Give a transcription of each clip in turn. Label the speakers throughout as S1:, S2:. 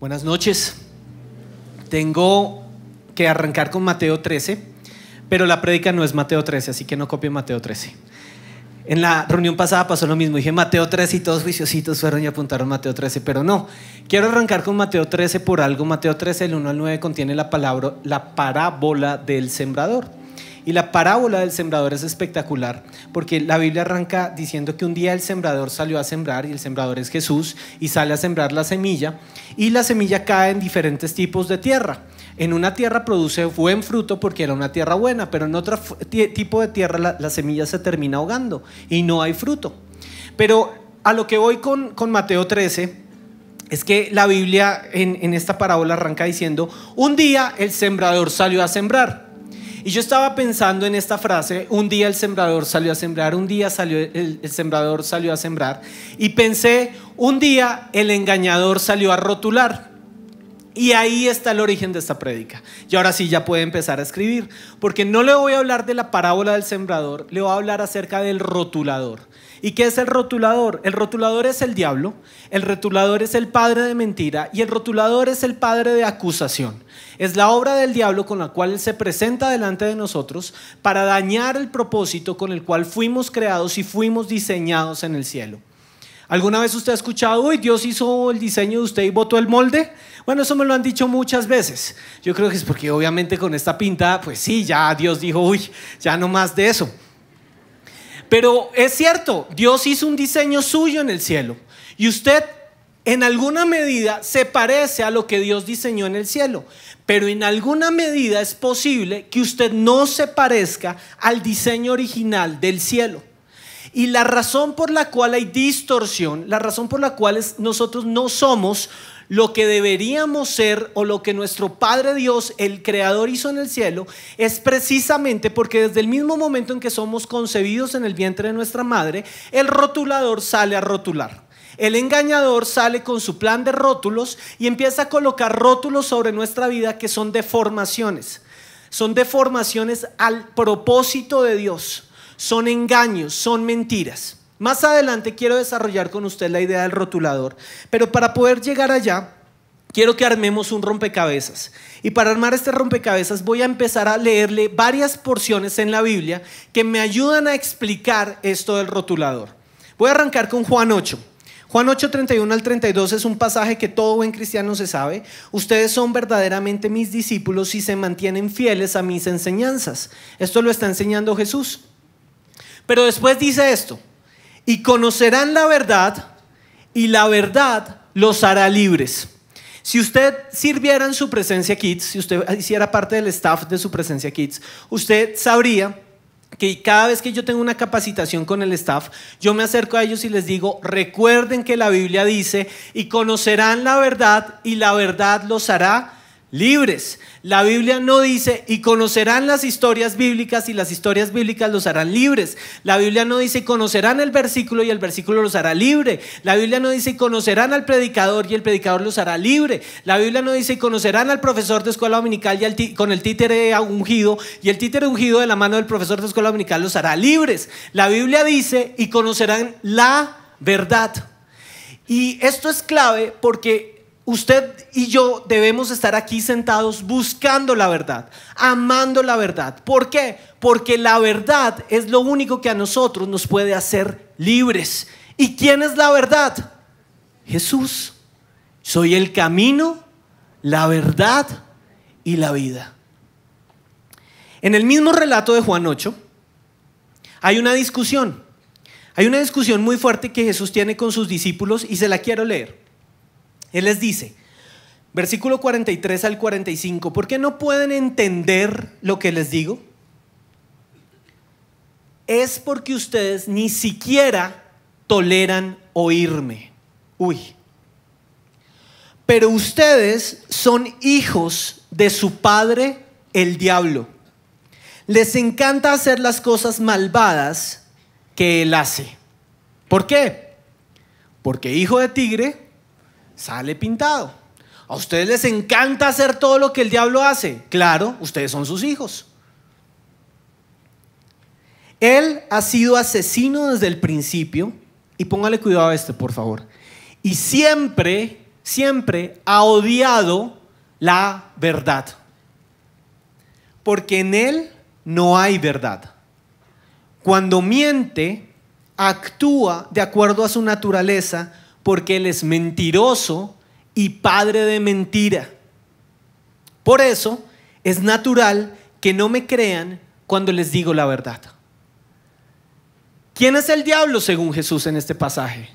S1: Buenas noches. Tengo que arrancar con Mateo 13, pero la prédica no es Mateo 13, así que no copio Mateo 13. En la reunión pasada pasó lo mismo, dije Mateo 13 y todos juiciositos fueron y apuntaron Mateo 13, pero no, quiero arrancar con Mateo 13 por algo. Mateo 13, el 1 al 9, contiene la palabra, la parábola del sembrador. Y la parábola del sembrador es espectacular porque la Biblia arranca diciendo que un día el sembrador salió a sembrar y el sembrador es Jesús y sale a sembrar la semilla y la semilla cae en diferentes tipos de tierra. En una tierra produce buen fruto porque era una tierra buena, pero en otro tipo de tierra la, semilla se termina ahogando y no hay fruto. Pero a lo que voy con, Mateo 13 es que la Biblia en, en, esta parábola arranca diciendo, un día el sembrador salió a sembrar. Y yo estaba pensando en esta frase, un día el sembrador salió a sembrar, un día salió el, el sembrador salió a sembrar, y pensé, un día el engañador salió a rotular. Y ahí está el origen de esta prédica. Y ahora sí ya puede empezar a escribir, porque no le voy a hablar de la parábola del sembrador, le voy a hablar acerca del rotulador. ¿Y qué es el rotulador? El rotulador es el diablo, el rotulador es el padre de mentira y el rotulador es el padre de acusación. Es la obra del diablo con la cual se presenta delante de nosotros para dañar el propósito con el cual fuimos creados y fuimos diseñados en el cielo. ¿Alguna vez usted ha escuchado, uy, Dios hizo el diseño de usted y botó el molde? Bueno, eso me lo han dicho muchas veces. Yo creo que es porque obviamente con esta pinta, pues sí, ya Dios dijo, uy, ya no más de eso. Pero es cierto, Dios hizo un diseño suyo en el cielo. Y usted en alguna medida se parece a lo que Dios diseñó en el cielo, pero en alguna medida es posible que usted no se parezca al diseño original del cielo. Y la razón por la cual hay distorsión, la razón por la cual nosotros no somos lo que deberíamos ser o lo que nuestro Padre Dios, el Creador, hizo en el cielo, es precisamente porque desde el mismo momento en que somos concebidos en el vientre de nuestra madre, el rotulador sale a rotular. El engañador sale con su plan de rótulos y empieza a colocar rótulos sobre nuestra vida que son deformaciones. Son deformaciones al propósito de Dios. Son engaños, son mentiras. Más adelante quiero desarrollar con usted la idea del rotulador, pero para poder llegar allá, quiero que armemos un rompecabezas. Y para armar este rompecabezas voy a empezar a leerle varias porciones en la Biblia que me ayudan a explicar esto del rotulador. Voy a arrancar con Juan 8. Juan 8, 31 al 32 es un pasaje que todo buen cristiano se sabe. Ustedes son verdaderamente mis discípulos y se mantienen fieles a mis enseñanzas. Esto lo está enseñando Jesús. Pero después dice esto, y conocerán la verdad y la verdad los hará libres. Si usted sirviera en su presencia Kids, si usted hiciera parte del staff de su presencia Kids, usted sabría que cada vez que yo tengo una capacitación con el staff, yo me acerco a ellos y les digo, recuerden que la Biblia dice, y conocerán la verdad y la verdad los hará libres. La Biblia no dice, y conocerán las historias bíblicas y las historias bíblicas los harán libres. La Biblia no dice, conocerán el versículo y el versículo los hará libre. La Biblia no dice, conocerán al predicador y el predicador los hará libre. La Biblia no dice, conocerán al profesor de escuela dominical y con el títere ungido y el títere ungido de la mano del profesor de escuela dominical los hará libres. La Biblia dice, y conocerán la verdad. Y esto es clave porque usted y yo debemos estar aquí sentados buscando la verdad, amando la verdad. ¿Por qué? Porque la verdad es lo único que a nosotros nos puede hacer libres. ¿Y quién es la verdad? Jesús. Soy el camino, la verdad y la vida. En el mismo relato de Juan 8 hay una discusión. Hay una discusión muy fuerte que Jesús tiene con sus discípulos y se la quiero leer. Él les dice, versículo 43 al 45, ¿por qué no pueden entender lo que les digo? Es porque ustedes ni siquiera toleran oírme. Uy. Pero ustedes son hijos de su padre, el diablo. Les encanta hacer las cosas malvadas que él hace. ¿Por qué? Porque hijo de tigre sale pintado. A ustedes les encanta hacer todo lo que el diablo hace. Claro, ustedes son sus hijos. Él ha sido asesino desde el principio, y póngale cuidado a este, por favor, y siempre, siempre ha odiado la verdad, porque en él no hay verdad. Cuando miente, actúa de acuerdo a su naturaleza, porque Él es mentiroso y padre de mentira. Por eso es natural que no me crean cuando les digo la verdad. ¿Quién es el diablo según Jesús en este pasaje?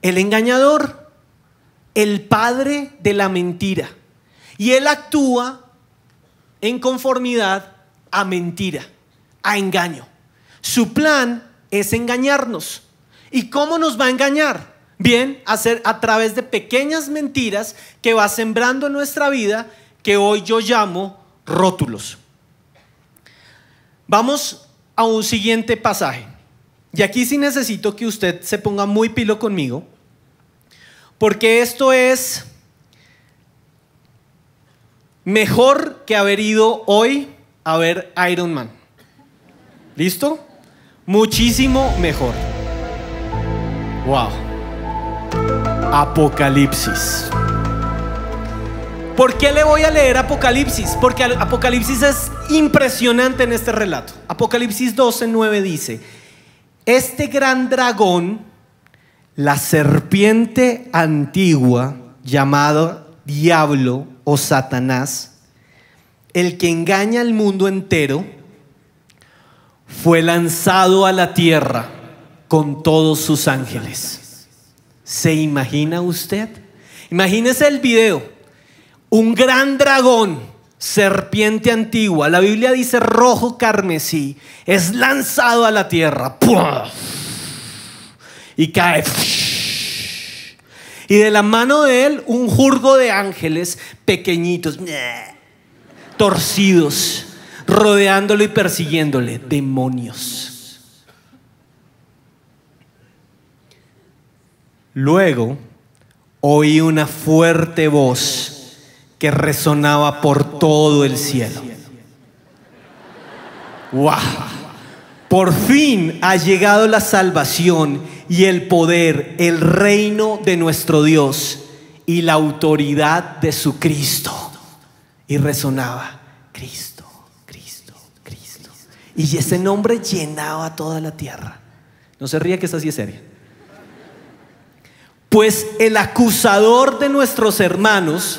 S1: El engañador, el padre de la mentira. Y él actúa en conformidad a mentira, a engaño. Su plan es engañarnos. ¿Y cómo nos va a engañar? Bien, hacer a través de pequeñas mentiras que va sembrando en nuestra vida que hoy yo llamo rótulos. Vamos a un siguiente pasaje. Y aquí sí necesito que usted se ponga muy pilo conmigo, porque esto es mejor que haber ido hoy a ver Iron Man. ¿Listo? Muchísimo mejor. Wow. Apocalipsis. ¿Por qué le voy a leer Apocalipsis? Porque Apocalipsis es impresionante en este relato. Apocalipsis 12:9 dice, este gran dragón, la serpiente antigua llamada diablo o Satanás, el que engaña al mundo entero, fue lanzado a la tierra con todos sus ángeles. ¿Se imagina usted? Imagínese el video. Un gran dragón, serpiente antigua, la Biblia dice rojo carmesí, es lanzado a la tierra. Y cae. Y de la mano de él un jurgo de ángeles pequeñitos, torcidos, rodeándolo y persiguiéndole. Demonios. Luego oí una fuerte voz que resonaba por todo el cielo. ¡Wow! Por fin ha llegado la salvación y el poder, el reino de nuestro Dios y la autoridad de su Cristo. Y resonaba, Cristo, Cristo, Cristo. Y ese nombre llenaba toda la tierra. No se ría que es así es serio. Pues el acusador de nuestros hermanos,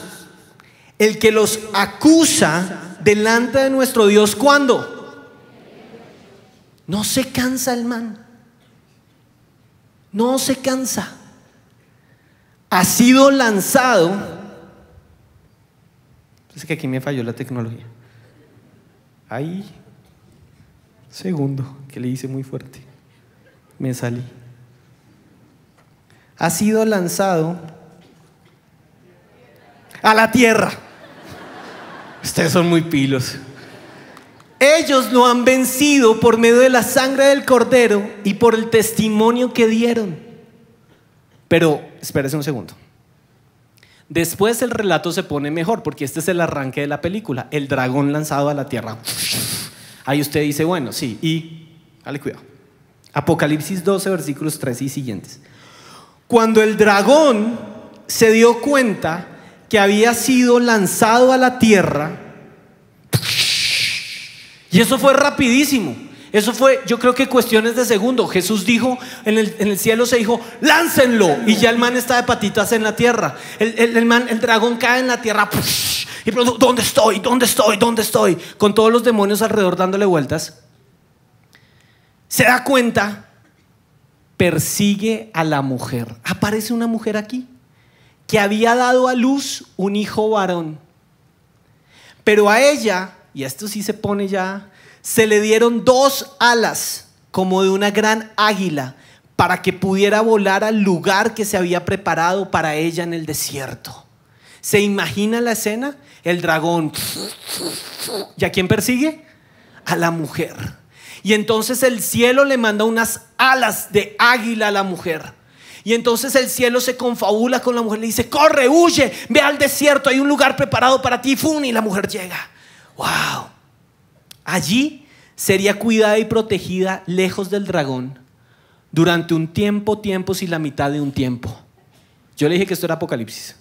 S1: el que los acusa delante de nuestro Dios, ¿cuándo? No se cansa el man. No se cansa. Ha sido lanzado. Es que aquí me falló la tecnología. Ahí. Segundo, que le hice muy fuerte. Me salí ha sido lanzado a la tierra. Ustedes son muy pilos. Ellos lo han vencido por medio de la sangre del cordero y por el testimonio que dieron. Pero espérese un segundo. Después el relato se pone mejor porque este es el arranque de la película, el dragón lanzado a la tierra. Ahí usted dice, bueno, sí, y dale cuidado. Apocalipsis 12 versículos 3 y siguientes. Cuando el dragón se dio cuenta que había sido lanzado a la tierra, y eso fue rapidísimo. Eso fue, yo creo que cuestiones de segundo. Jesús dijo, en el, cielo se dijo, láncenlo. Y ya el man está de patitas en la tierra. El, dragón cae en la tierra. y pronto, ¿dónde estoy? ¿Dónde estoy? ¿Dónde estoy? Con todos los demonios alrededor dándole vueltas. Se da cuenta persigue a la mujer. Aparece una mujer aquí que había dado a luz un hijo varón. Pero a ella, y esto sí se pone ya, se le dieron dos alas como de una gran águila para que pudiera volar al lugar que se había preparado para ella en el desierto. ¿Se imagina la escena? El dragón. ¿Y a quién persigue? A la mujer. Y entonces el cielo le manda unas alas de águila a la mujer. Y entonces el cielo se confabula con la mujer, le dice, corre, huye, ve al desierto, hay un lugar preparado para ti, y la mujer llega. ¡Wow! Allí sería cuidada y protegida lejos del dragón durante un tiempo, tiempos y la mitad de un tiempo. Yo le dije que esto era Apocalipsis.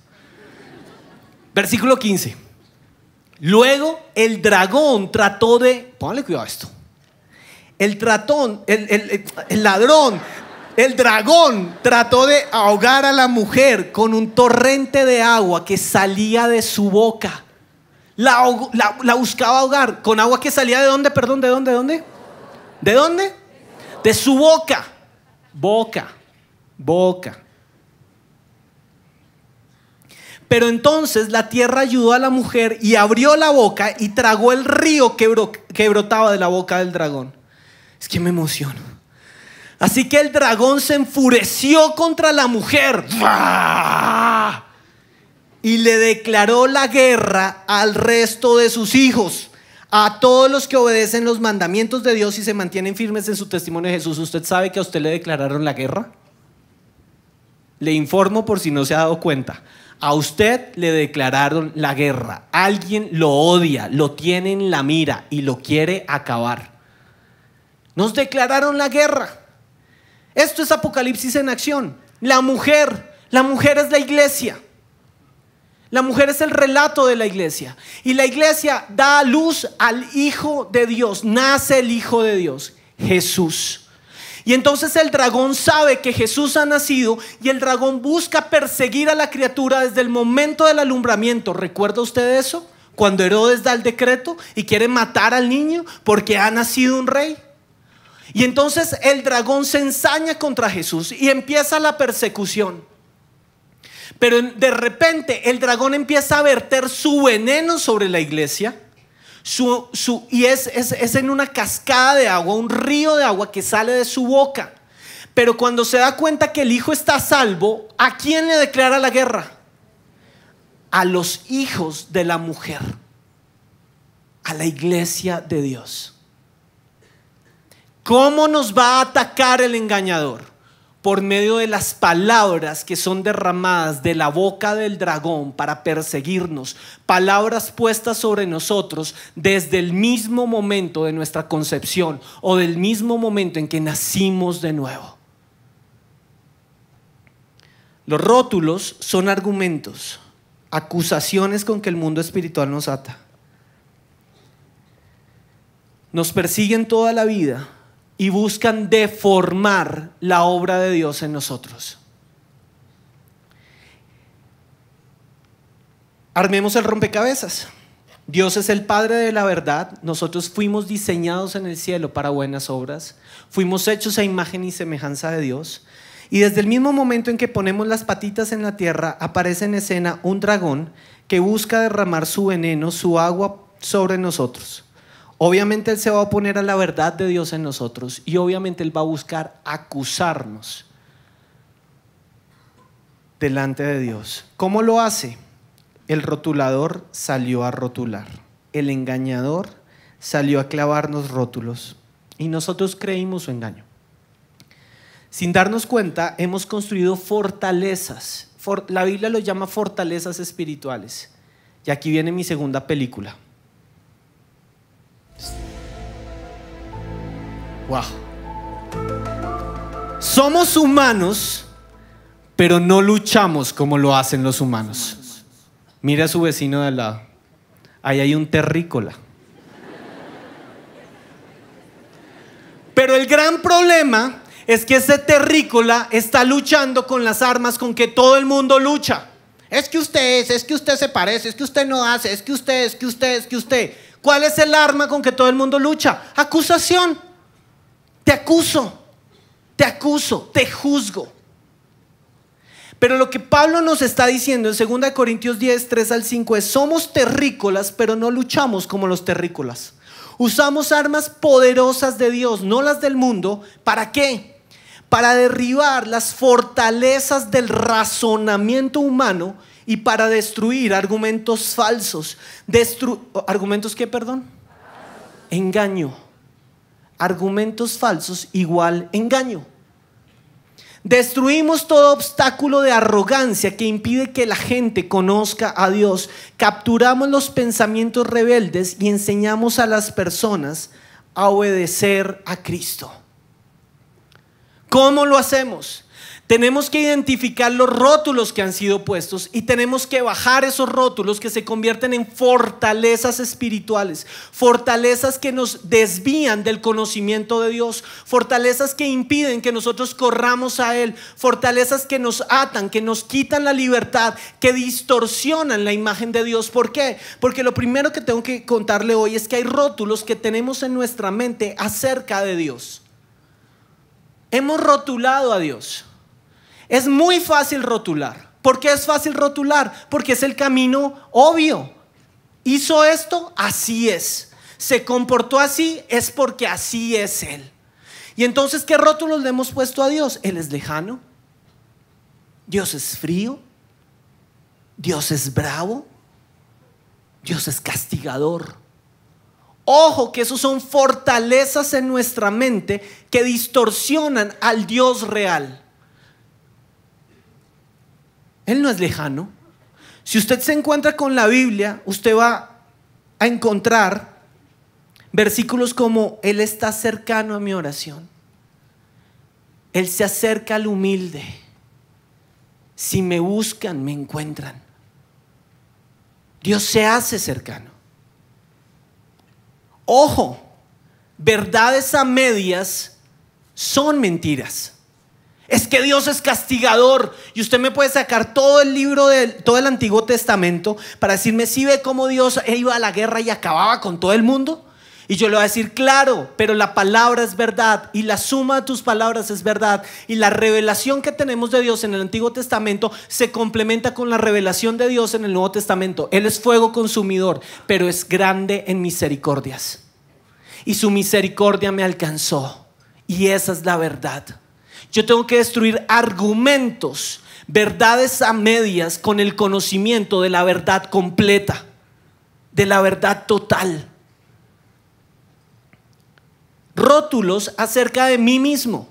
S1: Versículo 15. Luego el dragón trató de... Ponle cuidado a esto. El tratón, el, ladrón, el dragón trató de ahogar a la mujer con un torrente de agua que salía de su boca. La, la, buscaba ahogar con agua que salía de dónde, perdón, de dónde, de dónde? ¿De dónde? De su boca. Boca, boca. Pero entonces la tierra ayudó a la mujer y abrió la boca y tragó el río que, que brotaba de la boca del dragón. Es que me emociono. Así que el dragón se enfureció contra la mujer y le declaró la guerra al resto de sus hijos, a todos los que obedecen los mandamientos de Dios y se mantienen firmes en su testimonio de Jesús. ¿Usted sabe que a usted le declararon la guerra? Le informo por si no se ha dado cuenta. A usted le declararon la guerra. Alguien lo odia, lo tiene en la mira y lo quiere acabar. Nos declararon la guerra. Esto es Apocalipsis en acción. La mujer, la mujer es la iglesia. La mujer es el relato de la iglesia. Y la iglesia da luz al Hijo de Dios. Nace el Hijo de Dios, Jesús. Y entonces el dragón sabe que Jesús ha nacido y el dragón busca perseguir a la criatura desde el momento del alumbramiento. ¿Recuerda usted eso? Cuando Herodes da el decreto y quiere matar al niño porque ha nacido un rey. Y entonces el dragón se ensaña contra Jesús y empieza la persecución. Pero de repente el dragón empieza a verter su veneno sobre la iglesia. y es, en una cascada de agua, un río de agua que sale de su boca. Pero cuando se da cuenta que el hijo está salvo, ¿a quién le declara la guerra? A los hijos de la mujer, a la iglesia de Dios. ¿Cómo nos va a atacar el engañador? Por medio de las palabras que son derramadas de la boca del dragón para perseguirnos, palabras puestas sobre nosotros desde el mismo momento de nuestra concepción o del mismo momento en que nacimos de nuevo. Los rótulos son argumentos, acusaciones con que el mundo espiritual nos ata. Nos persiguen toda la vida y buscan deformar la obra de Dios en nosotros. Armemos el rompecabezas. Dios es el Padre de la verdad. Nosotros fuimos diseñados en el cielo para buenas obras. Fuimos hechos a imagen y semejanza de Dios. Y desde el mismo momento en que ponemos las patitas en la tierra, aparece en escena un dragón que busca derramar su veneno, su agua sobre nosotros. Obviamente Él se va a oponer a la verdad de Dios en nosotros y obviamente Él va a buscar acusarnos delante de Dios. ¿Cómo lo hace? El rotulador salió a rotular, el engañador salió a clavarnos rótulos y nosotros creímos su engaño. Sin darnos cuenta, hemos construido fortalezas. la Biblia lo llama fortalezas espirituales. Y aquí viene mi segunda película. Wow. Somos humanos, pero no luchamos como lo hacen los humanos. Mira a su vecino de al lado. Ahí hay un terrícola. Pero el gran problema es que ese terrícola está luchando con las armas con que todo el mundo lucha. Es que usted es, es que usted se parece, es que usted no hace, es que usted, es que usted, es que usted. ¿Cuál es el arma con que todo el mundo lucha? Acusación. Te acuso, te acuso, te juzgo. Pero lo que Pablo nos está diciendo en 2 Corintios 10, 3 al 5 es, somos terrícolas, pero no luchamos como los terrícolas. Usamos armas poderosas de Dios, no las del mundo. ¿Para qué? Para derribar las fortalezas del razonamiento humano y para destruir argumentos falsos. ¿Argumentos qué, perdón? Engaño argumentos falsos igual engaño. Destruimos todo obstáculo de arrogancia que impide que la gente conozca a Dios. Capturamos los pensamientos rebeldes y enseñamos a las personas a obedecer a Cristo. ¿Cómo lo hacemos? Tenemos que identificar los rótulos que han sido puestos y tenemos que bajar esos rótulos que se convierten en fortalezas espirituales, fortalezas que nos desvían del conocimiento de Dios, fortalezas que impiden que nosotros corramos a Él, fortalezas que nos atan, que nos quitan la libertad, que distorsionan la imagen de Dios. ¿Por qué? Porque lo primero que tengo que contarle hoy es que hay rótulos que tenemos en nuestra mente acerca de Dios. Hemos rotulado a Dios. Es muy fácil rotular. ¿Por qué es fácil rotular? Porque es el camino obvio. Hizo esto, así es. Se comportó así, es porque así es Él. Y entonces, ¿qué rótulos le hemos puesto a Dios? Él es lejano. Dios es frío. Dios es bravo. Dios es castigador. Ojo que esos son fortalezas en nuestra mente que distorsionan al Dios real. Él no es lejano. Si usted se encuentra con la Biblia, usted va a encontrar versículos como Él está cercano a mi oración. Él se acerca al humilde. Si me buscan, me encuentran. Dios se hace cercano. Ojo, verdades a medias son mentiras. Es que Dios es castigador. Y usted me puede sacar todo el libro de todo el Antiguo Testamento para decirme si ve cómo Dios iba a la guerra y acababa con todo el mundo. Y yo le voy a decir, claro, pero la palabra es verdad y la suma de tus palabras es verdad. Y la revelación que tenemos de Dios en el Antiguo Testamento se complementa con la revelación de Dios en el Nuevo Testamento. Él es fuego consumidor, pero es grande en misericordias. Y su misericordia me alcanzó. Y esa es la verdad. Yo tengo que destruir argumentos, verdades a medias con el conocimiento de la verdad completa, de la verdad total. Rótulos acerca de mí mismo.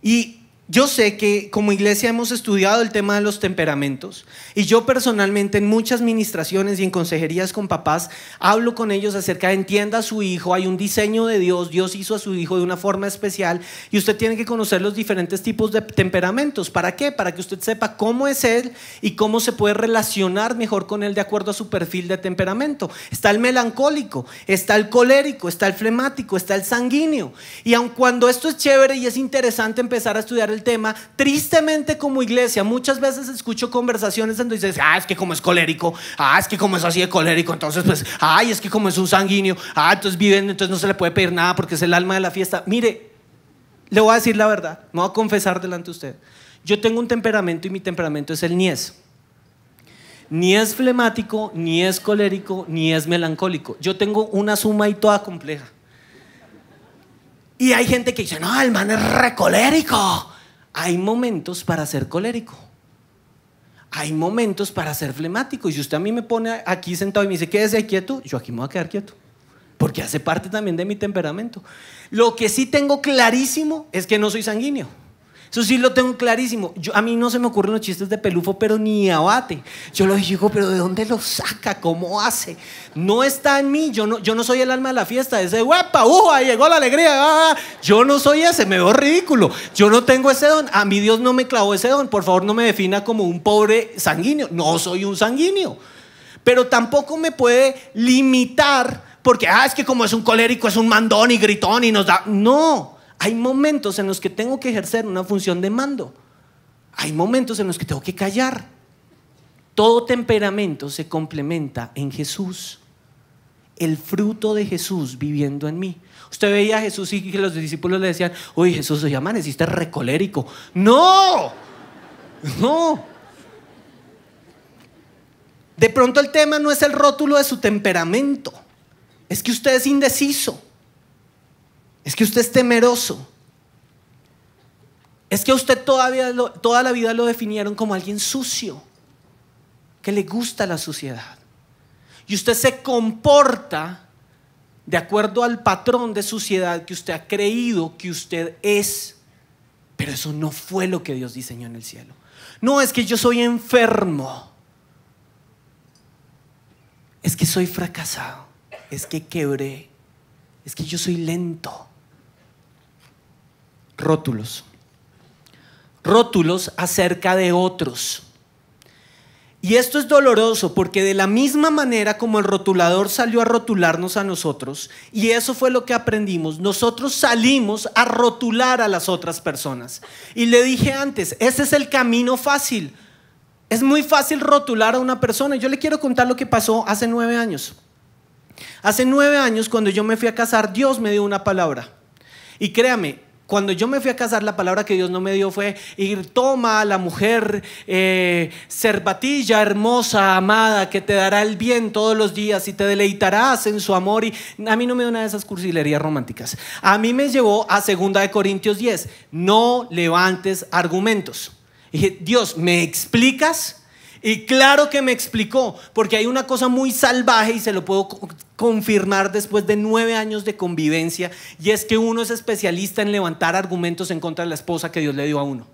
S1: Y yo sé que como iglesia hemos estudiado el tema de los temperamentos y yo personalmente en muchas ministraciones y en consejerías con papás hablo con ellos acerca de entienda a su hijo, hay un diseño de Dios, Dios hizo a su hijo de una forma especial y usted tiene que conocer los diferentes tipos de temperamentos. ¿Para qué? Para que usted sepa cómo es él y cómo se puede relacionar mejor con él de acuerdo a su perfil de temperamento. Está el melancólico, está el colérico, está el flemático, está el sanguíneo. Y aun cuando esto es chévere y es interesante empezar a estudiar tema. Tristemente como iglesia, muchas veces escucho conversaciones donde dices, ah, es que como es colérico, ah, es que como es así de colérico, entonces pues, ay, es que como es un sanguíneo, ah, entonces viven, entonces no se le puede pedir nada porque es el alma de la fiesta. Mire, le voy a decir la verdad, no voy a confesar delante de usted. Yo tengo un temperamento y mi temperamento es el niez ni es flemático, ni es colérico, ni es melancólico. Yo tengo una suma y toda compleja. Y hay gente que dice, no, el man es recolérico. Hay momentos para ser colérico. Hay momentos para ser flemático. Y si usted a mí me pone aquí sentado y me dice, quédese quieto, yo aquí me voy a quedar quieto. Porque hace parte también de mi temperamento. Lo que sí tengo clarísimo es que no soy sanguíneo. Eso sí lo tengo clarísimo. Yo, a mí no se me ocurren los chistes de pelufo, pero ni abate. Yo lo digo, pero ¿de dónde lo saca? ¿Cómo hace? No está en mí. Yo no, yo no soy el alma de la fiesta. Ese, guapa, uh, ahí llegó la alegría. Ah, ah, ah". yo no soy ese, me veo ridículo. Yo no tengo ese don. A mí Dios no me clavó ese don. Por favor, no me defina como un pobre sanguíneo. No soy un sanguíneo. Pero tampoco me puede limitar porque, ah, es que como es un colérico, es un mandón y gritón y nos da... No. Hay momentos en los que tengo que ejercer una función de mando. Hay momentos en los que tengo que callar. Todo temperamento se complementa en Jesús. El fruto de Jesús viviendo en mí. Usted veía a Jesús y que los discípulos le decían, oye Jesús, hoy amaneciste recolérico. No, no. De pronto el tema no es el rótulo de su temperamento, es que usted es indeciso. Es que usted es temeroso. Es que a usted todavía toda la vida lo definieron como alguien sucio, que le gusta la suciedad. Y usted se comporta de acuerdo al patrón de suciedad que usted ha creído que usted es. Pero eso no fue lo que Dios diseñó en el cielo. No es que yo soy enfermo. Es que soy fracasado. Es que quebré. Es que yo soy lento rótulos. Rótulos acerca de otros. Y esto es doloroso porque de la misma manera como el rotulador salió a rotularnos a nosotros, y eso fue lo que aprendimos, nosotros salimos a rotular a las otras personas. Y le dije antes, ese es el camino fácil. Es muy fácil rotular a una persona. Yo le quiero contar lo que pasó hace nueve años. Hace nueve años, cuando yo me fui a casar, Dios me dio una palabra. Y créame, cuando yo me fui a casar, la palabra que Dios no me dio fue ir, toma a la mujer eh, hermosa, amada, que te dará el bien todos los días y te deleitarás en su amor. Y a mí no me dio una de esas cursilerías románticas. A mí me llevó a 2 Corintios 10. No levantes argumentos. dije, Dios, ¿me explicas? Y claro que me explicó, porque hay una cosa muy salvaje y se lo puedo confirmar después de nueve años de convivencia, y es que uno es especialista en levantar argumentos en contra de la esposa que Dios le dio a uno,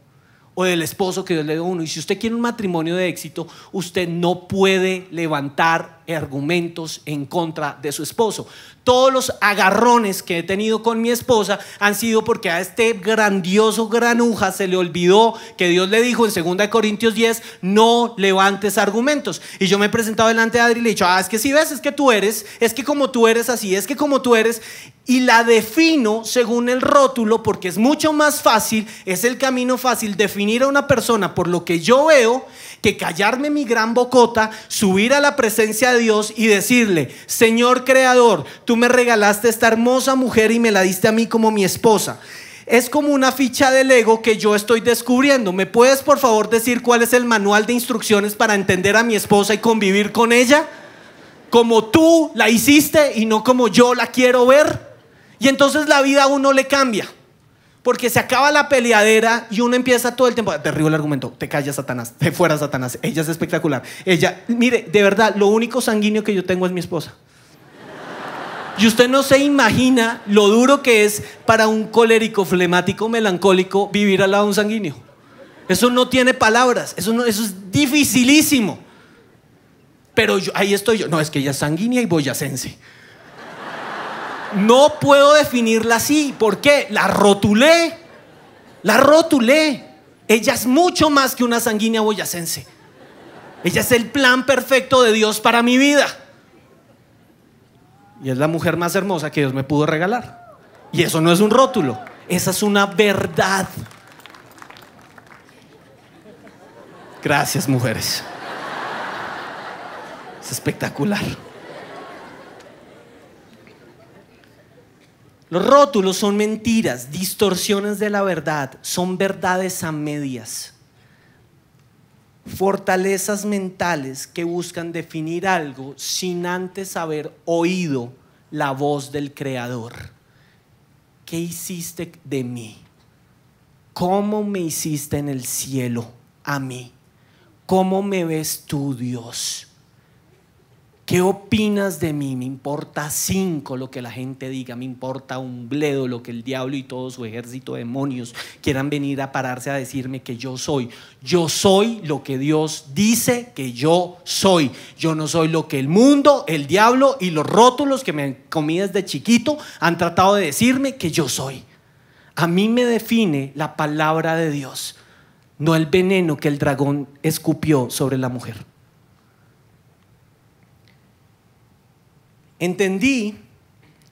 S1: o del esposo que Dios le dio a uno. Y si usted quiere un matrimonio de éxito, usted no puede levantar argumentos en contra de su esposo. Todos los agarrones que he tenido con mi esposa han sido porque a este grandioso granuja se le olvidó que Dios le dijo en 2 Corintios 10, no levantes argumentos. Y yo me he presentado delante de Adri y le he dicho, ah, es que si ves, es que tú eres, es que como tú eres así, es que como tú eres, y la defino según el rótulo porque es mucho más fácil, es el camino fácil definir a una persona por lo que yo veo que callarme mi gran bocota, subir a la presencia de Dios y decirle, Señor Creador, tú me regalaste esta hermosa mujer y me la diste a mí como mi esposa es como una ficha del ego que yo estoy descubriendo. ¿Me puedes por favor decir cuál es el manual de instrucciones para entender a mi esposa y convivir con ella? Como tú la hiciste y no como yo la quiero ver. Y entonces la vida a uno le cambia. Porque se acaba la peleadera y uno empieza todo el tiempo. Te río el argumento, te callas, Satanás, te fuera, Satanás. Ella es espectacular. Ella, mire, de verdad, lo único sanguíneo que yo tengo es mi esposa. Y usted no se imagina lo duro que es para un colérico, flemático, melancólico vivir al lado de un sanguíneo. Eso no tiene palabras, eso, no, es dificilísimo. Pero ahí estoy yo. No, es que ella es sanguínea y boyacense no puedo definirla así. ¿Por qué? La rotulé. La rotulé. Ella es mucho más que una sanguínea boyacense. Ella es el plan perfecto de Dios para mi vida. Y es la mujer más hermosa que Dios me pudo regalar. Y eso no es un rótulo, esa es una verdad. Gracias, mujeres. Es espectacular. rótulos son mentiras, distorsiones de la verdad, son verdades a medias, fortalezas mentales que buscan definir algo sin antes haber oído la voz del Creador. ¿Qué hiciste de mí? ¿Cómo me hiciste en el cielo a mí? ¿Cómo me ves tú, Dios? ¿Qué opinas de mí? Me importa cinco lo que la gente diga, me importa un bledo lo que el diablo y todo su ejército de demonios quieran venir a pararse a decirme que yo soy. Yo soy lo que Dios dice que yo soy. Yo no soy lo que el mundo, el diablo y los rótulos que me comí desde chiquito han tratado de decirme que yo soy. A mí me define la palabra de Dios, no el veneno que el dragón escupió sobre la mujer. Entendí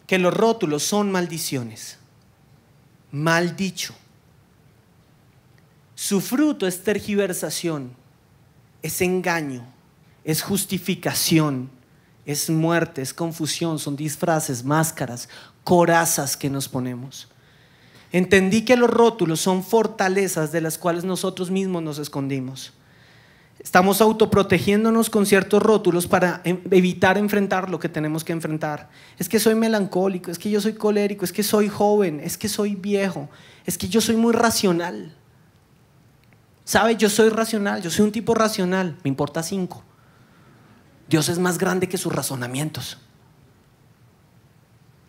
S1: que los rótulos son maldiciones. Mal dicho. Su fruto es tergiversación, es engaño, es justificación, es muerte, es confusión, son disfraces, máscaras, corazas que nos ponemos. Entendí que los rótulos son fortalezas de las cuales nosotros mismos nos escondimos. Estamos autoprotegiéndonos con ciertos rótulos para em, evitar enfrentar lo que tenemos que enfrentar. Es que soy melancólico, es que yo soy colérico, es que soy joven, es que soy viejo, es que yo soy muy racional. ¿Sabe? Yo soy racional, yo soy un tipo racional, me importa cinco. Dios es más grande que sus razonamientos.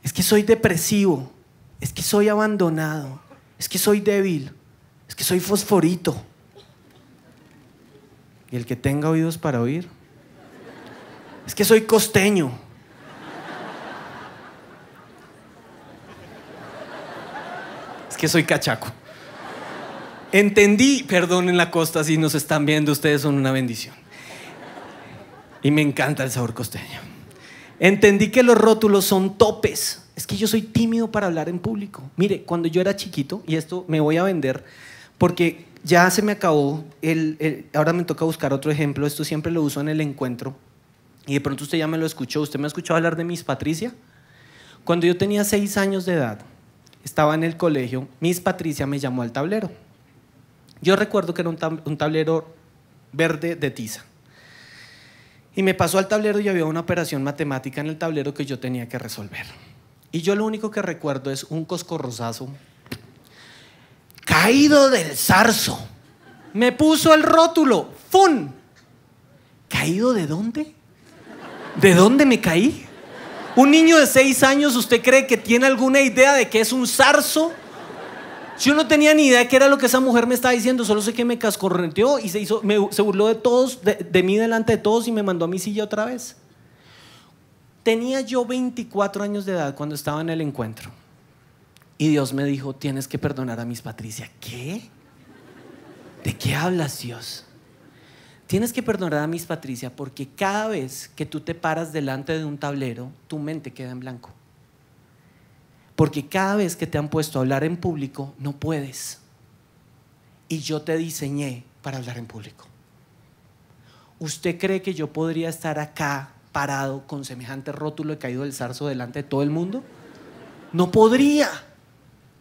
S1: Es que soy depresivo, es que soy abandonado, es que soy débil, es que soy fosforito. Y el que tenga oídos para oír. Es que soy costeño. Es que soy cachaco. Entendí, perdón en la costa si nos están viendo, ustedes son una bendición. Y me encanta el sabor costeño. Entendí que los rótulos son topes. Es que yo soy tímido para hablar en público. Mire, cuando yo era chiquito, y esto me voy a vender, porque ya se me acabó, ahora me toca buscar otro ejemplo, esto siempre lo uso en el encuentro, y de pronto usted ya me lo escuchó, usted me ha escuchado hablar de Miss Patricia. Cuando yo tenía seis años de edad, estaba en el colegio, Miss Patricia me llamó al tablero. Yo recuerdo que era un tablero verde de tiza. Y me pasó al tablero y había una operación matemática en el tablero que yo tenía que resolver. Y yo lo único que recuerdo es un coscorrozazo Caído del zarzo. Me puso el rótulo. ¡Fun! ¿Caído de dónde? ¿De dónde me caí? ¿Un niño de seis años usted cree que tiene alguna idea de que es un zarzo? Yo no tenía ni idea de qué era lo que esa mujer me estaba diciendo, solo sé que me cascorrenteó y se, hizo, me, se burló de todos, de, de, mí delante de todos y me mandó a mi silla otra vez. Tenía yo 24 años de edad cuando estaba en el encuentro. Y Dios me dijo, tienes que perdonar a mis Patricia. ¿Qué? ¿De qué hablas, Dios? Tienes que perdonar a mis Patricia porque cada vez que tú te paras delante de un tablero, tu mente queda en blanco. Porque cada vez que te han puesto a hablar en público, no puedes. Y yo te diseñé para hablar en público. ¿Usted cree que yo podría estar acá parado con semejante rótulo y caído del zarzo delante de todo el mundo? No podría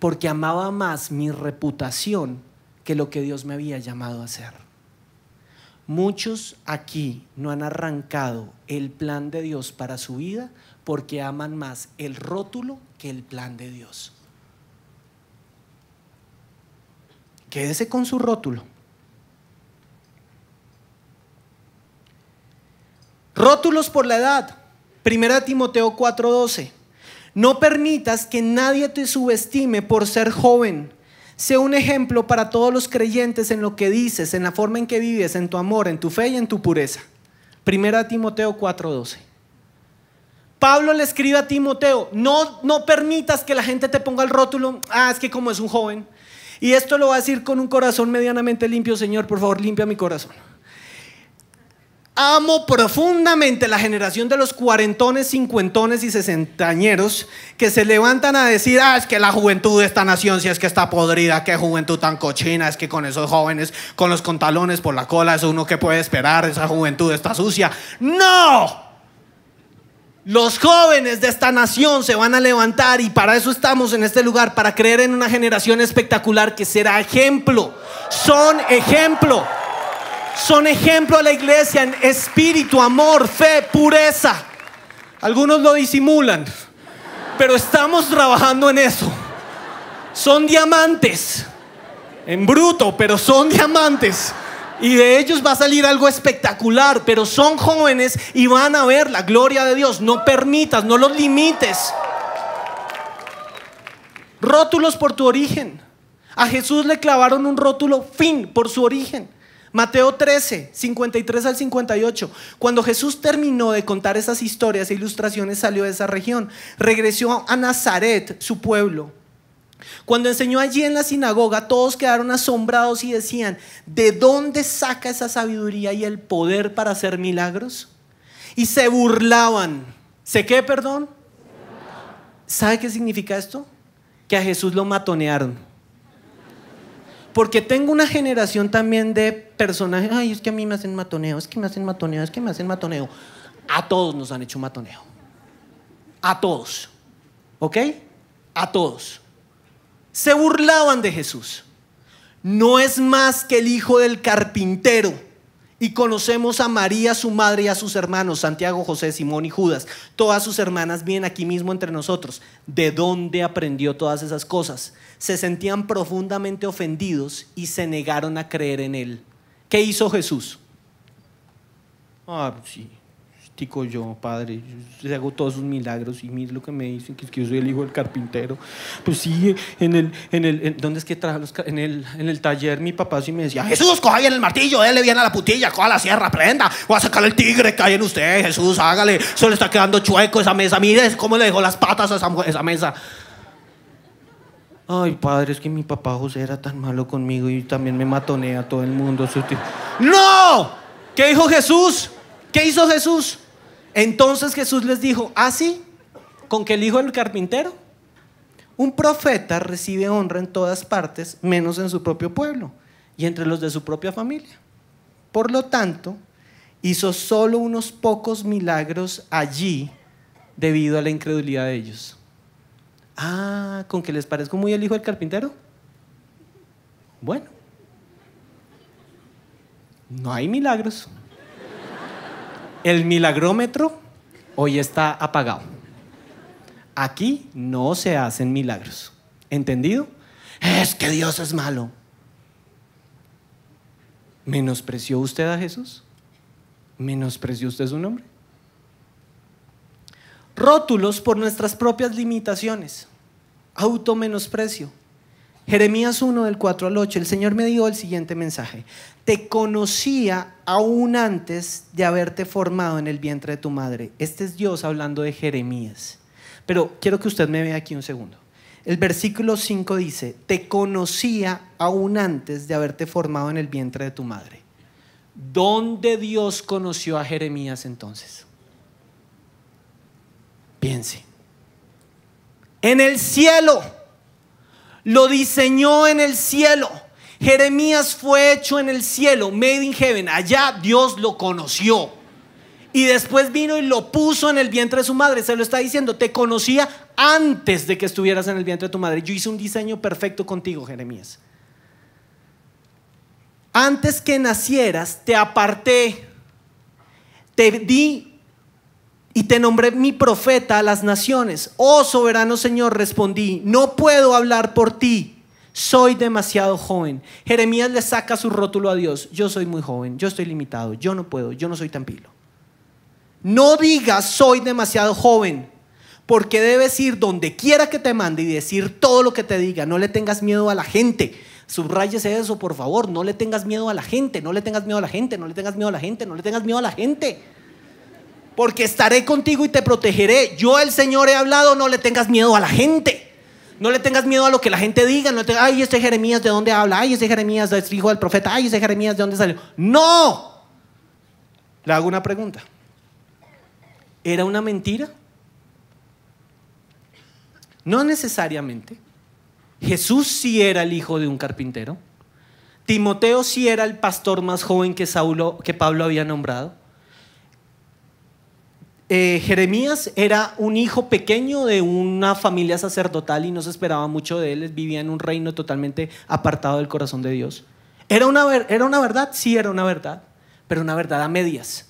S1: porque amaba más mi reputación que lo que Dios me había llamado a hacer. Muchos aquí no han arrancado el plan de Dios para su vida porque aman más el rótulo que el plan de Dios. Quédese con su rótulo. Rótulos por la edad. Primera Timoteo 4:12. No permitas que nadie te subestime por ser joven. Sé un ejemplo para todos los creyentes en lo que dices, en la forma en que vives, en tu amor, en tu fe y en tu pureza. Primera Timoteo 4:12. Pablo le escribe a Timoteo, no, no permitas que la gente te ponga el rótulo, ah, es que como es un joven. Y esto lo va a decir con un corazón medianamente limpio, Señor, por favor, limpia mi corazón. Amo profundamente la generación de los cuarentones, cincuentones y sesentañeros que se levantan a decir, ah, es que la juventud de esta nación, si es que está podrida, qué juventud tan cochina, es que con esos jóvenes, con los contalones por la cola, es uno que puede esperar, esa juventud está sucia. ¡No! Los jóvenes de esta nación se van a levantar y para eso estamos en este lugar, para creer en una generación espectacular que será ejemplo. Son ejemplo. Son ejemplo a la iglesia en espíritu, amor, fe, pureza. Algunos lo disimulan, pero estamos trabajando en eso. Son diamantes, en bruto, pero son diamantes. Y de ellos va a salir algo espectacular, pero son jóvenes y van a ver la gloria de Dios. No permitas, no los limites. Rótulos por tu origen. A Jesús le clavaron un rótulo fin por su origen. Mateo 13, 53 al 58. Cuando Jesús terminó de contar esas historias e ilustraciones, salió de esa región. Regresó a Nazaret, su pueblo. Cuando enseñó allí en la sinagoga, todos quedaron asombrados y decían, ¿de dónde saca esa sabiduría y el poder para hacer milagros? Y se burlaban. ¿Se qué, perdón? ¿Sabe qué significa esto? Que a Jesús lo matonearon. Porque tengo una generación también de personajes, ay, es que a mí me hacen matoneo, es que me hacen matoneo, es que me hacen matoneo. A todos nos han hecho matoneo. A todos. ¿Ok? A todos. Se burlaban de Jesús. No es más que el hijo del carpintero y conocemos a María, su madre, y a sus hermanos, Santiago, José, Simón y Judas. Todas sus hermanas vienen aquí mismo entre nosotros. ¿De dónde aprendió todas esas cosas? Se sentían profundamente ofendidos y se negaron a creer en él. ¿Qué hizo Jesús? Ah, sí tico yo, padre, le hago todos sus milagros y mire lo que me dicen, que, es que yo soy el hijo del carpintero. Pues sí, en el, en el, ¿dónde es que trabaja en el, en el taller mi papá sí me decía, Jesús, coja bien el martillo, le viene a la putilla, coja la sierra, prenda, voy a sacar el tigre que hay en usted, Jesús, hágale, Solo está quedando chueco esa mesa, mire cómo le dejó las patas a esa, esa mesa. Ay, padre, es que mi papá José era tan malo conmigo y también me matonea a todo el mundo. ¡No! ¿Qué dijo Jesús? ¿Qué hizo Jesús? Entonces Jesús les dijo, así, ah, sí? con que el hijo del carpintero. Un profeta recibe honra en todas partes, menos en su propio pueblo y entre los de su propia familia. Por lo tanto, hizo solo unos pocos milagros allí debido a la incredulidad de ellos. Ah, con que les parezco muy el hijo del carpintero. Bueno, no hay milagros. El milagrómetro hoy está apagado. Aquí no se hacen milagros. ¿Entendido? Es que Dios es malo. ¿Menospreció usted a Jesús? ¿Menospreció usted su nombre? Rótulos por nuestras propias limitaciones. Auto-menosprecio. Jeremías 1 del 4 al 8. El Señor me dio el siguiente mensaje. Te conocía aún antes de haberte formado en el vientre de tu madre. Este es Dios hablando de Jeremías. Pero quiero que usted me vea aquí un segundo. El versículo 5 dice, te conocía aún antes de haberte formado en el vientre de tu madre. ¿Dónde Dios conoció a Jeremías entonces? Piense. En el cielo. Lo diseñó en el cielo. Jeremías fue hecho en el cielo, made in heaven. Allá Dios lo conoció. Y después vino y lo puso en el vientre de su madre. Se lo está diciendo, te conocía antes de que estuvieras en el vientre de tu madre. Yo hice un diseño perfecto contigo, Jeremías. Antes que nacieras, te aparté, te di y te nombré mi profeta a las naciones. Oh soberano Señor, respondí, no puedo hablar por ti soy demasiado joven. Jeremías le saca su rótulo a Dios, yo soy muy joven, yo estoy limitado, yo no puedo, yo no soy tan pilo. No digas soy demasiado joven, porque debes ir donde quiera que te mande y decir todo lo que te diga, no le tengas miedo a la gente. Subrayese eso, por favor, no le tengas miedo a la gente, no le tengas miedo a la gente, no le tengas miedo a la gente, no le tengas miedo a la gente. Porque estaré contigo y te protegeré. Yo el Señor he hablado, no le tengas miedo a la gente. No le tengas miedo a lo que la gente diga. No te, ay, este Jeremías, ¿de dónde habla? Ay, este Jeremías es hijo del profeta. Ay, este Jeremías, ¿de dónde salió? ¡No! Le hago una pregunta. ¿Era una mentira? No necesariamente. Jesús sí era el hijo de un carpintero. Timoteo sí era el pastor más joven que, Saulo, que Pablo había nombrado. Eh, Jeremías era un hijo pequeño de una familia sacerdotal y no se esperaba mucho de él, vivía en un reino totalmente apartado del corazón de Dios. ¿Era era una verdad? Sí, era una verdad, pero una verdad a medias.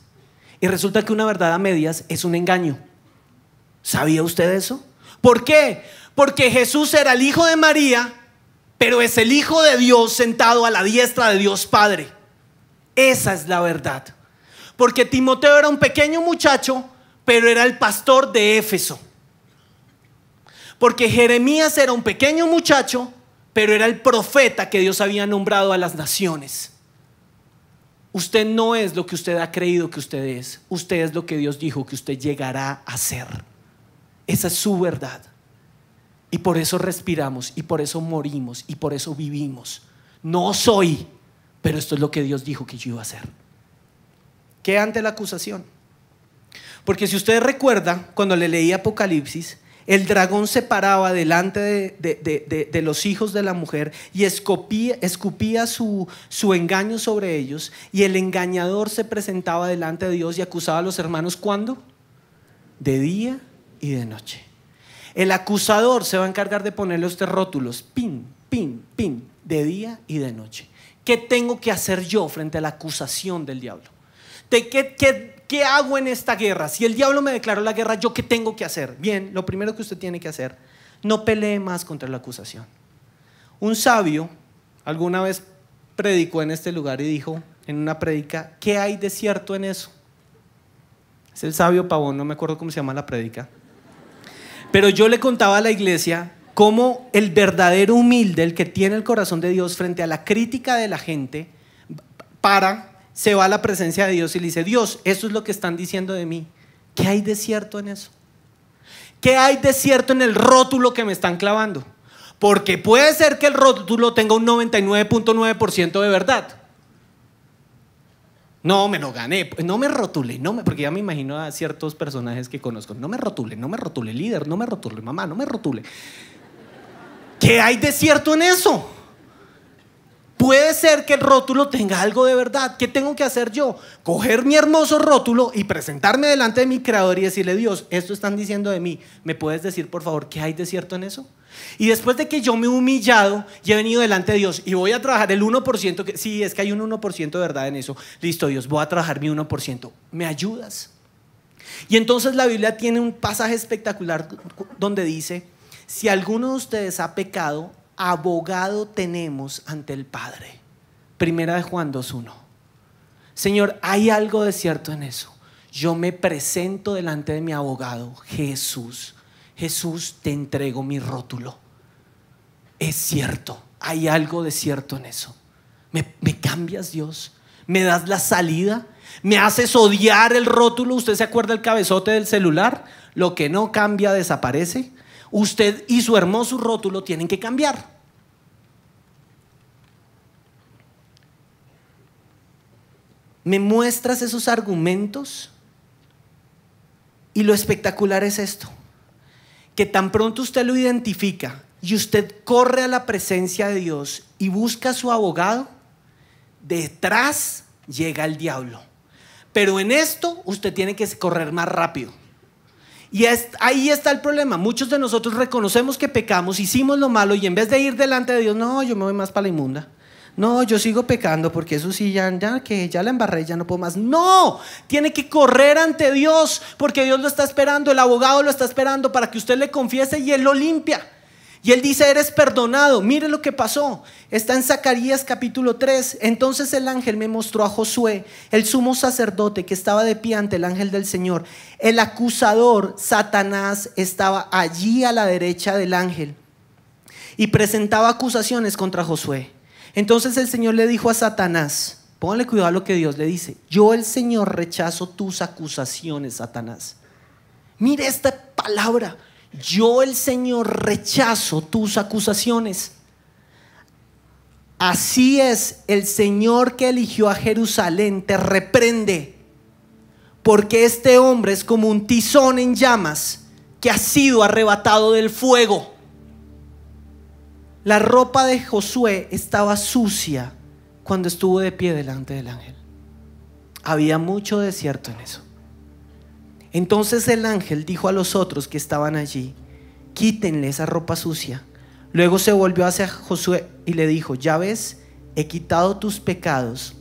S1: Y resulta que una verdad a medias es un engaño. ¿Sabía usted eso? ¿Por qué? Porque Jesús era el hijo de María, pero es el hijo de Dios sentado a la diestra de Dios Padre. Esa es la verdad. Porque Timoteo era un pequeño muchacho pero era el pastor de Éfeso. Porque Jeremías era un pequeño muchacho, pero era el profeta que Dios había nombrado a las naciones. Usted no es lo que usted ha creído que usted es, usted es lo que Dios dijo que usted llegará a ser. Esa es su verdad. Y por eso respiramos, y por eso morimos, y por eso vivimos. No soy, pero esto es lo que Dios dijo que yo iba a ser. ¿Qué ante la acusación? Porque si ustedes recuerdan, cuando le leí Apocalipsis, el dragón se paraba delante de, los hijos de la mujer y escupía, su, su engaño sobre ellos y el engañador se presentaba delante de Dios y acusaba a los hermanos cuando? De día y de noche. El acusador se va a encargar de ponerle los rótulos, pin, pin, pin, de día y de noche. ¿Qué tengo que hacer yo frente a la acusación del diablo? ¿De qué, ¿Qué hago en esta guerra? Si el diablo me declaró la guerra, ¿yo qué tengo que hacer? Bien, lo primero que usted tiene que hacer, no pelee más contra la acusación. Un sabio alguna vez predicó en este lugar y dijo en una predica, ¿qué hay de cierto en eso? Es el sabio Pavón, no me acuerdo cómo se llama la predica. Pero yo le contaba a la iglesia cómo el verdadero humilde, el que tiene el corazón de Dios frente a la crítica de la gente, para se va a la presencia de Dios y le dice, Dios, eso es lo que están diciendo de mí. ¿Qué hay de cierto en eso? ¿Qué hay de cierto en el rótulo que me están clavando? Porque puede ser que el rótulo tenga un 99.9% de verdad. No, me lo gané. No me rotule, no me, porque ya me imagino a ciertos personajes que conozco. No me rotule, no me rotule, líder, no me rotule, mamá, no me rotule. ¿Qué hay de cierto en eso? Puede ser que el rótulo tenga algo de verdad. ¿Qué tengo que hacer yo? Coger mi hermoso rótulo y presentarme delante de mi creador y decirle, Dios, esto están diciendo de mí. ¿Me puedes decir, por favor, qué hay de cierto en eso? Y después de que yo me he humillado y he venido delante de Dios y voy a trabajar el 1%, que, sí, es que hay un 1% de verdad en eso. Listo, Dios, voy a trabajar mi 1%. ¿Me ayudas? Y entonces la Biblia tiene un pasaje espectacular donde dice, si alguno de ustedes ha pecado, abogado tenemos ante el Padre. Primera de Juan 2.1. Señor, hay algo de cierto en eso. Yo me presento delante de mi abogado, Jesús. Jesús, te entrego mi rótulo. Es cierto, hay algo de cierto en eso. ¿Me, me cambias, Dios? ¿Me das la salida? ¿Me haces odiar el rótulo? ¿Usted se acuerda el cabezote del celular? Lo que no cambia desaparece usted y su hermoso rótulo tienen que cambiar. ¿Me muestras esos argumentos? Y lo espectacular es esto, que tan pronto usted lo identifica y usted corre a la presencia de Dios y busca a su abogado, detrás llega el diablo. Pero en esto usted tiene que correr más rápido. Y ahí está el problema. Muchos de nosotros reconocemos que pecamos, hicimos lo malo y en vez de ir delante de Dios, no, yo me voy más para la inmunda. No, yo sigo pecando porque eso sí, ya, ya, que ya la embarré, ya no puedo más. No, tiene que correr ante Dios porque Dios lo está esperando, el abogado lo está esperando para que usted le confiese y él lo limpia. Y él dice, eres perdonado. Mire lo que pasó. Está en Zacarías capítulo 3. Entonces el ángel me mostró a Josué, el sumo sacerdote que estaba de pie ante el ángel del Señor. El acusador, Satanás, estaba allí a la derecha del ángel y presentaba acusaciones contra Josué. Entonces el Señor le dijo a Satanás, póngale cuidado a lo que Dios le dice, yo el Señor rechazo tus acusaciones, Satanás. Mire esta palabra. Yo el Señor rechazo tus acusaciones. Así es, el Señor que eligió a Jerusalén te reprende, porque este hombre es como un tizón en llamas que ha sido arrebatado del fuego. La ropa de Josué estaba sucia cuando estuvo de pie delante del ángel. Había mucho desierto en eso. Entonces el ángel dijo a los otros que estaban allí, quítenle esa ropa sucia. Luego se volvió hacia Josué y le dijo, ya ves, he quitado tus pecados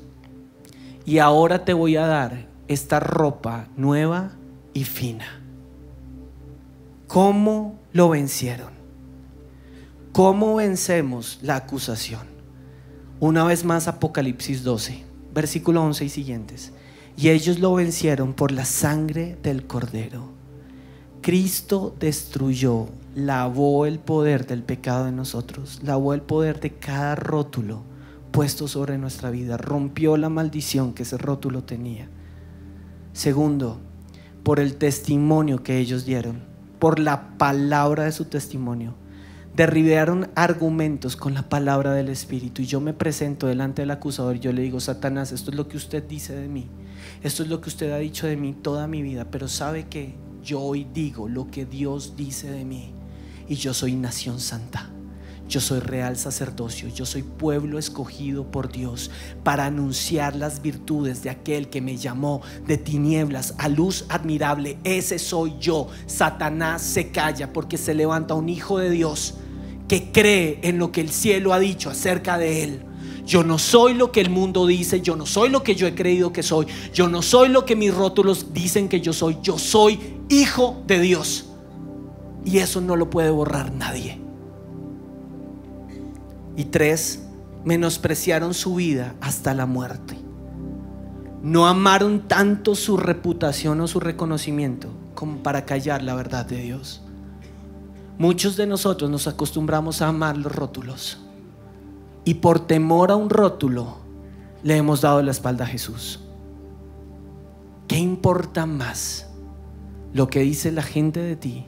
S1: y ahora te voy a dar esta ropa nueva y fina. ¿Cómo lo vencieron? ¿Cómo vencemos la acusación? Una vez más Apocalipsis 12, versículo 11 y siguientes y ellos lo vencieron por la sangre del cordero. Cristo destruyó, lavó el poder del pecado de nosotros, lavó el poder de cada rótulo puesto sobre nuestra vida, rompió la maldición que ese rótulo tenía. Segundo, por el testimonio que ellos dieron, por la palabra de su testimonio. Derribaron argumentos con la palabra del Espíritu y yo me presento delante del acusador y yo le digo, Satanás, esto es lo que usted dice de mí esto es lo que usted ha dicho de mí toda mi vida, pero sabe que yo hoy digo lo que Dios dice de mí y yo soy nación santa. Yo soy real sacerdocio, yo soy pueblo escogido por Dios para anunciar las virtudes de aquel que me llamó de tinieblas a luz admirable. Ese soy yo. Satanás se calla porque se levanta un hijo de Dios que cree en lo que el cielo ha dicho acerca de él. Yo no soy lo que el mundo dice, yo no soy lo que yo he creído que soy, yo no soy lo que mis rótulos dicen que yo soy, yo soy hijo de Dios. Y eso no lo puede borrar nadie. Y tres, menospreciaron su vida hasta la muerte. No amaron tanto su reputación o su reconocimiento como para callar la verdad de Dios. Muchos de nosotros nos acostumbramos a amar los rótulos y por temor a un rótulo le hemos dado la espalda a Jesús. ¿Qué importa más lo que dice la gente de ti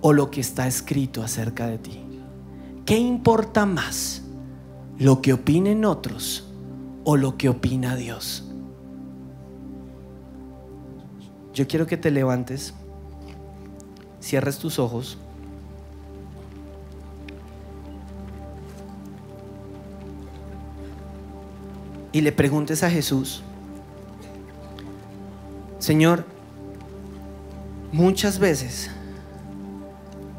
S1: o lo que está escrito acerca de ti? ¿Qué importa más lo que opinen otros o lo que opina Dios? Yo quiero que te levantes, cierres tus ojos. y le preguntes a Jesús, Señor, muchas veces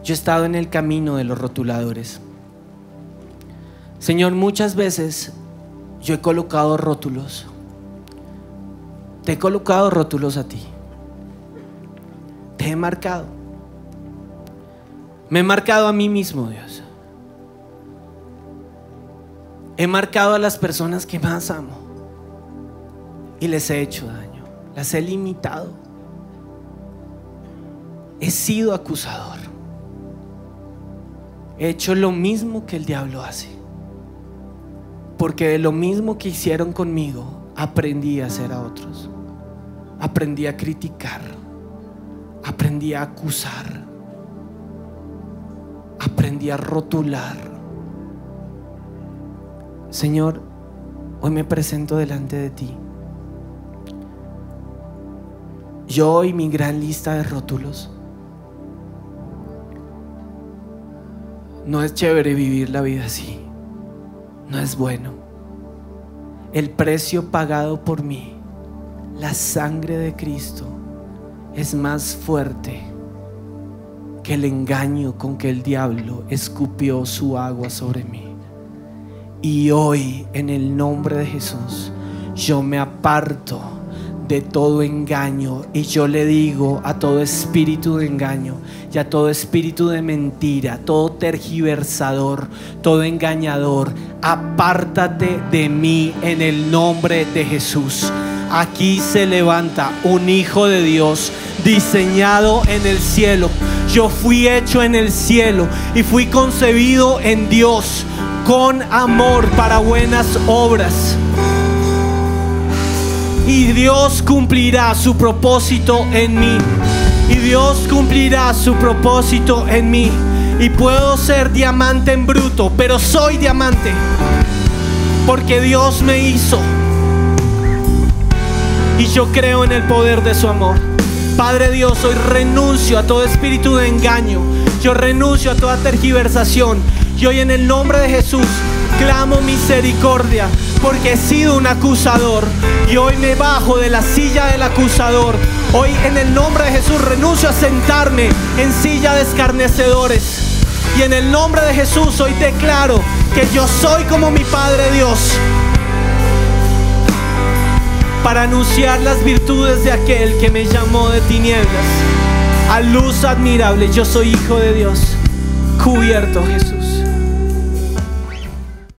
S1: yo he estado en el camino de los rotuladores. Señor, muchas veces yo he colocado rótulos. Te he colocado rótulos a ti. Te he marcado. Me he marcado a mí mismo, Dios. He marcado a las personas que más amo y les he hecho daño, las he limitado. He sido acusador. He hecho lo mismo que el diablo hace. Porque de lo mismo que hicieron conmigo, aprendí a hacer a otros. Aprendí a criticar. Aprendí a acusar. Aprendí a rotular Señor, hoy me presento delante de ti. Yo y mi gran lista de rótulos. No es chévere vivir la vida así. No es bueno. El precio pagado por mí, la sangre de Cristo, es más fuerte que el engaño con que el diablo escupió su agua sobre mí. Y hoy, en el nombre de Jesús, yo me aparto de todo engaño y yo le digo a todo espíritu de engaño y a todo espíritu de mentira, todo tergiversador, todo engañador, apártate de mí en el nombre de Jesús. Aquí se levanta un hijo de Dios diseñado en el cielo. Yo fui hecho en el cielo y fui concebido en Dios con amor para buenas obras. Y Dios cumplirá su propósito en mí. Y Dios cumplirá su propósito en mí. Y puedo ser diamante en bruto, pero soy diamante. Porque Dios me hizo. Y yo creo en el poder de su amor. Padre Dios, hoy renuncio a todo espíritu de engaño. Yo renuncio a toda tergiversación. Y hoy en el nombre de Jesús clamo misericordia porque he sido un acusador y hoy me bajo de la silla del acusador. Hoy en el nombre de Jesús renuncio a sentarme en silla de escarnecedores. Y en el nombre de Jesús hoy declaro que yo soy como mi Padre Dios para anunciar las virtudes de aquel que me llamó de tinieblas a luz admirable. Yo soy hijo de Dios, cubierto Jesús.